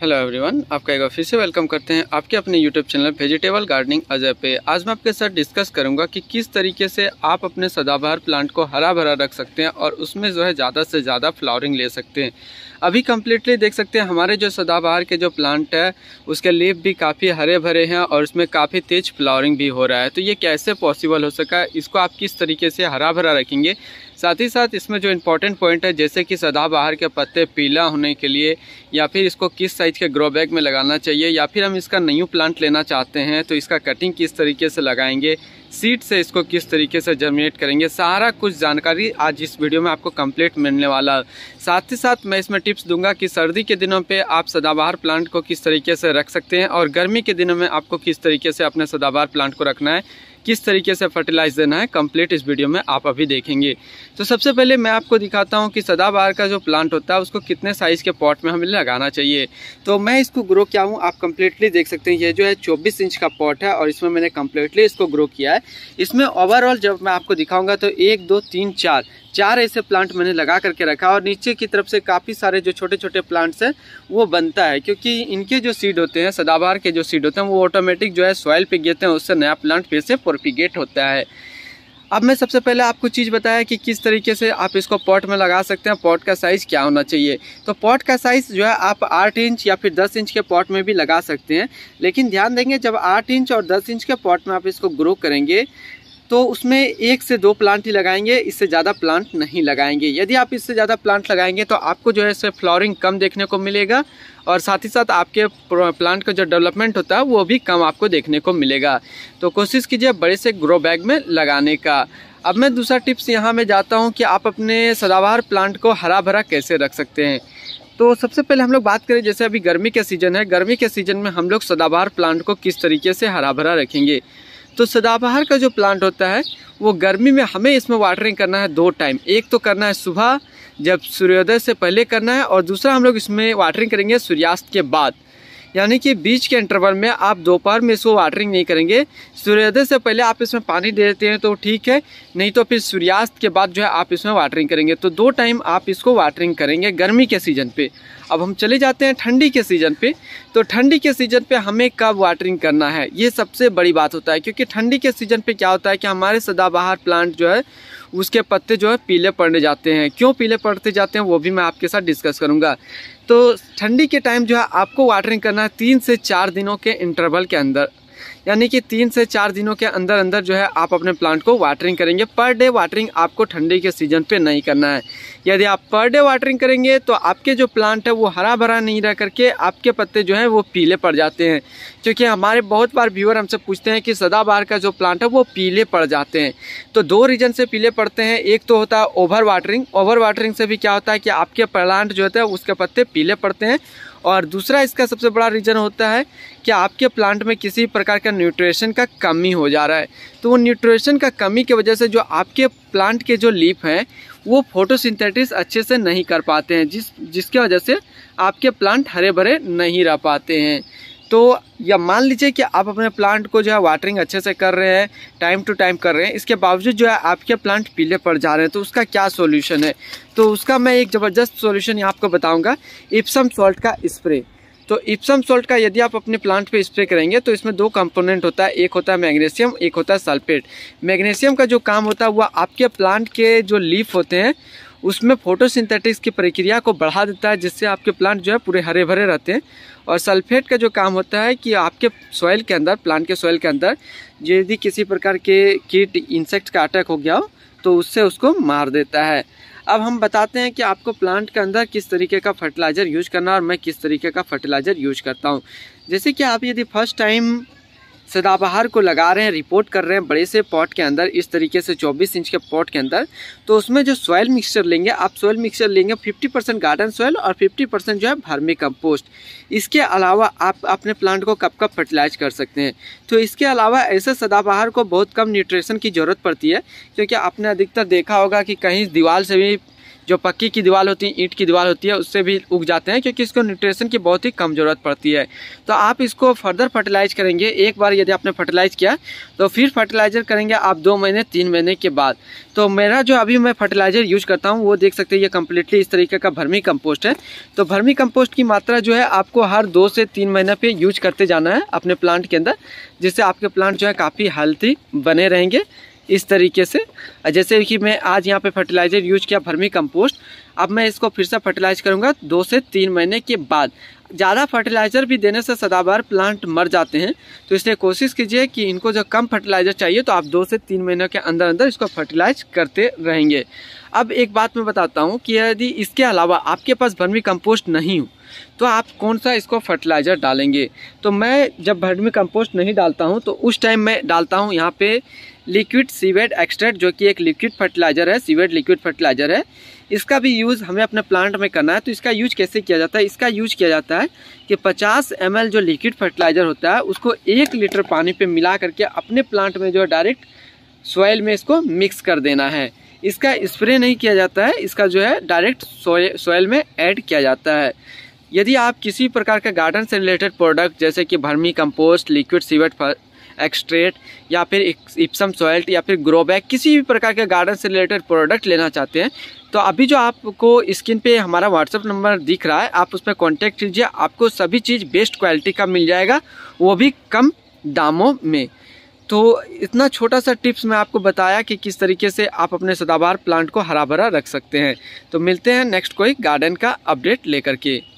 hello everyone आपका एक बार फिर से वेलकम करते हैं आपके अपने YouTube channel vegetable gardening Ajay पे आज मैं आपके साथ डिस्कस करूंगा कि किस तरीके से आप अपने सदाबहार प्लांट को हरा भरा रख सकते हैं और उसमें जो है ज़्यादा से ज़्यादा फ्लावरिंग ले सकते हैं अभी कम्प्लीटली देख सकते हैं हमारे जो सदाबहार के जो प्लांट है उसके लीफ भी काफ़ी हरे भरे हैं और उसमें काफ़ी तेज फ्लावरिंग भी हो रहा है तो ये कैसे पॉसिबल हो सका इसको आप किस तरीके से हरा भरा रखेंगे साथ ही साथ इसमें जो इम्पोर्टेंट पॉइंट है जैसे कि सदाबहार के पत्ते पीला होने के लिए या फिर इसको किस साइज़ के ग्रो बैग में लगाना चाहिए या फिर हम इसका न्यू प्लांट लेना चाहते हैं तो इसका कटिंग किस तरीके से लगाएंगे सीड से इसको किस तरीके से जर्मिनेट करेंगे सारा कुछ जानकारी आज इस वीडियो में आपको कंप्लीट मिलने वाला साथ ही साथ मैं इसमें टिप्स दूंगा कि सर्दी के दिनों पे आप सदाबहार प्लांट को किस तरीके से रख सकते हैं और गर्मी के दिनों में आपको किस तरीके से अपने सदाबहार प्लांट को रखना है किस तरीके से फर्टिलाइज देना है कंप्लीट इस वीडियो में आप अभी देखेंगे तो सबसे पहले मैं आपको दिखाता हूँ कि सदाबहार का जो प्लांट होता है उसको कितने साइज़ के पॉट में हमें लगाना चाहिए तो मैं इसको ग्रो किया हूँ आप कम्प्लीटली देख सकते हैं ये जो है चौबीस इंच का पॉट है और इसमें मैंने कम्प्लीटली इसको ग्रो किया है इसमें ओवरऑल जब मैं आपको दिखाऊंगा तो एक दो तीन चार चार ऐसे प्लांट मैंने लगा करके रखा और नीचे की तरफ से काफ़ी सारे जो छोटे छोटे प्लांट्स हैं वो बनता है क्योंकि इनके जो सीड होते हैं सदाबहार के जो सीड होते हैं वो ऑटोमेटिक जो है सॉइल पे गिरते हैं उससे नया प्लांट फिर से प्रोपिगेट होता है अब मैं सबसे पहले आपको चीज़ बताया कि किस तरीके से आप इसको पॉट में लगा सकते हैं पॉट का साइज़ क्या होना चाहिए तो पॉट का साइज़ जो है आप आठ इंच या फिर दस इंच के पॉट में भी लगा सकते हैं लेकिन ध्यान देंगे जब आठ इंच और दस इंच के पॉट में आप इसको ग्रो करेंगे तो उसमें एक से दो प्लांट ही लगाएंगे इससे ज़्यादा प्लांट नहीं लगाएंगे यदि आप इससे ज़्यादा प्लांट लगाएंगे तो आपको जो है इससे फ्लॉरिंग कम देखने को मिलेगा और साथ ही साथ आपके प्लांट का जो डेवलपमेंट होता है वो भी कम आपको देखने को मिलेगा तो कोशिश कीजिए बड़े से ग्रो बैग में लगाने का अब मैं दूसरा टिप्स यहाँ में जाता हूँ कि आप अपने सदाबहार प्लांट को हरा भरा कैसे रख सकते हैं तो सबसे पहले हम लोग बात करें जैसे अभी गर्मी का सीज़न है गर्मी के सीज़न में हम लोग सदाबहार प्लांट को किस तरीके से हरा भरा रखेंगे तो सदाबहार का जो प्लांट होता है वो गर्मी में हमें इसमें वाटरिंग करना है दो टाइम एक तो करना है सुबह जब सूर्योदय से पहले करना है और दूसरा हम लोग इसमें वाटरिंग करेंगे सूर्यास्त के बाद यानी कि बीच के इंटरवल में आप दोपहर में इसको वाटरिंग नहीं करेंगे सूर्योदय से पहले आप इसमें पानी दे देते हैं तो ठीक है नहीं तो फिर सूर्यास्त के बाद जो है आप इसमें वाटरिंग करेंगे तो दो टाइम आप इसको वाटरिंग करेंगे गर्मी के सीज़न पे अब हम चले जाते हैं ठंडी के सीज़न पे तो ठंडी के सीज़न पे हमें कब वाटरिंग करना है ये सबसे बड़ी बात होता है क्योंकि ठंडी के सीज़न पे क्या होता है कि हमारे सदाबहार प्लांट जो है उसके पत्ते जो है पीले पड़ने जाते हैं क्यों पीले पड़ते जाते हैं वो भी मैं आपके साथ डिस्कस करूँगा तो ठंडी के टाइम जो है आपको वाटरिंग करना है तीन से चार दिनों के इंटरवल के अंदर यानी कि तीन से चार दिनों के अंदर अंदर जो है आप अपने प्लांट को वाटरिंग करेंगे पर डे वाटरिंग आपको ठंडी के सीजन पे नहीं करना है यदि आप पर डे वाटरिंग करेंगे तो आपके जो प्लांट है वो हरा भरा नहीं रह करके आपके पत्ते जो है वो पीले पड़ जाते हैं क्योंकि हमारे बहुत बार व्यूअर हमसे पूछते हैं कि सदाबहार का जो प्लांट है वो पीले पड़ जाते हैं तो दो रीजन से पीले पड़ते हैं एक तो होता है ओवर वाटरिंग ओवर वाटरिंग से भी क्या होता है कि आपके प्लांट जो होता है उसके पत्ते पीले पड़ते हैं और दूसरा इसका सबसे बड़ा रीज़न होता है कि आपके प्लांट में किसी प्रकार का न्यूट्रिशन का कमी हो जा रहा है तो वो न्यूट्रिशन का कमी की वजह से जो आपके प्लांट के जो लीफ हैं वो फोटोसिंथेटिस अच्छे से नहीं कर पाते हैं जिस जिसके वजह से आपके प्लांट हरे भरे नहीं रह पाते हैं तो या मान लीजिए कि आप अपने प्लांट को जो है वाटरिंग अच्छे से कर रहे हैं टाइम टू टाइम कर रहे हैं इसके बावजूद जो है आपके प्लांट पीले पड़ जा रहे हैं तो उसका क्या सॉल्यूशन है तो उसका मैं एक ज़बरदस्त सॉल्यूशन आपको बताऊँगा इप्सम सॉल्ट का स्प्रे तो इप्सम सॉल्ट का यदि आप अपने प्लांट पे स्प्रे करेंगे तो इसमें दो कंपोनेंट होता है एक होता है मैग्नीशियम एक होता है सल्फेट मैग्नीशियम का जो काम होता है वह आपके प्लांट के जो लीफ होते हैं उसमें फोटोसिंथेटिक्स की प्रक्रिया को बढ़ा देता है जिससे आपके प्लांट जो है पूरे हरे भरे रहते हैं और सल्फेट का जो काम होता है कि आपके सॉइल के अंदर प्लांट के सॉइल के अंदर यदि किसी प्रकार के कीट इंसेक्ट का अटैक हो गया हो तो उससे उसको मार देता है अब हम बताते हैं कि आपको प्लांट के अंदर किस तरीके का फर्टिलाइज़र यूज करना और मैं किस तरीके का फर्टिलाइज़र यूज करता हूँ जैसे कि आप यदि फर्स्ट टाइम सदाबहार को लगा रहे हैं रिपोर्ट कर रहे हैं बड़े से पॉट के अंदर इस तरीके से 24 इंच के पॉट के अंदर तो उसमें जो सॉयल मिक्सचर लेंगे आप सॉयल मिक्सचर लेंगे 50 परसेंट गार्डन सॉयल और 50 परसेंट जो है भर्मी कंपोस्ट इसके अलावा आप अपने प्लांट को कब कब फर्टिलाइज कर सकते हैं तो इसके अलावा ऐसे सदाबहार को बहुत कम न्यूट्रेशन की ज़रूरत पड़ती है क्योंकि आपने अधिकतर देखा होगा कि कहीं दीवार से भी जो पक्की की दीवार होती है ईंट की दीवार होती है उससे भी उग जाते हैं क्योंकि इसको न्यूट्रिशन की बहुत ही कम ज़रूरत पड़ती है तो आप इसको फर्दर फर्टिलाइज करेंगे एक बार यदि आपने फर्टिलाइज किया तो फिर फर्टिलाइजर करेंगे आप दो महीने तीन महीने के बाद तो मेरा जो अभी मैं फर्टिलाइजर यूज करता हूँ वो देख सकते हैं ये कम्प्लीटली इस तरीके का भर्मी कम्पोस्ट है तो भर्मी कम्पोस्ट की मात्रा जो है आपको हर दो से तीन महीने पर यूज करते जाना है अपने प्लांट के अंदर जिससे आपके प्लांट जो है काफ़ी हेल्थी बने रहेंगे इस तरीके से जैसे कि मैं आज यहाँ पे फर्टिलाइज़र यूज किया भर्मी कंपोस्ट अब मैं इसको फिर से फर्टिलाइज करूँगा दो से तीन महीने के बाद ज़्यादा फर्टिलाइज़र भी देने से सदाबार प्लांट मर जाते हैं तो इसलिए कोशिश कीजिए कि इनको जो कम फर्टिलाइज़र चाहिए तो आप दो से तीन महीने के अंदर अंदर इसको फर्टिलाइज करते रहेंगे अब एक बात मैं बताता हूँ कि यदि इसके अलावा आपके पास भर्मी कंपोस्ट नहीं हो तो आप कौन सा इसको फर्टिलाइज़र डालेंगे तो मैं जब भर्मी कंपोस्ट नहीं डालता हूँ तो उस टाइम मैं डालता हूँ यहाँ पे लिक्विड सीवेड एक्सट्रेट जो कि एक लिक्विड फर्टिलाइजर है सीवेड लिक्विड फर्टिलाइजर है इसका भी यूज़ हमें अपने प्लांट में करना है तो इसका यूज कैसे किया जाता है इसका यूज किया जाता है कि 50 एम जो लिक्विड फर्टिलाइजर होता है उसको एक लीटर पानी पे मिला करके अपने प्लांट में जो है डायरेक्ट सॉयल में इसको मिक्स कर देना है इसका स्प्रे नहीं किया जाता है इसका जो है डायरेक्ट सॉयल में ऐड किया जाता है यदि आप किसी प्रकार के गार्डन से रिलेटेड प्रोडक्ट जैसे कि vermicompost liquid seaweed extract या फिर इप्सम सॉयल्ट या फिर ग्रो बैग किसी भी प्रकार के गार्डन से रिलेटेड प्रोडक्ट लेना चाहते हैं तो अभी जो आपको स्क्रीन पे हमारा व्हाट्सअप नंबर दिख रहा है आप उस पर कॉन्टैक्ट कीजिए आपको सभी चीज़ बेस्ट क्वालिटी का मिल जाएगा वो भी कम दामों में तो इतना छोटा सा टिप्स मैं आपको बताया कि किस तरीके से आप अपने सदाबहार प्लांट को हरा भरा रख सकते हैं तो मिलते हैं नेक्स्ट कोई गार्डन का अपडेट लेकर के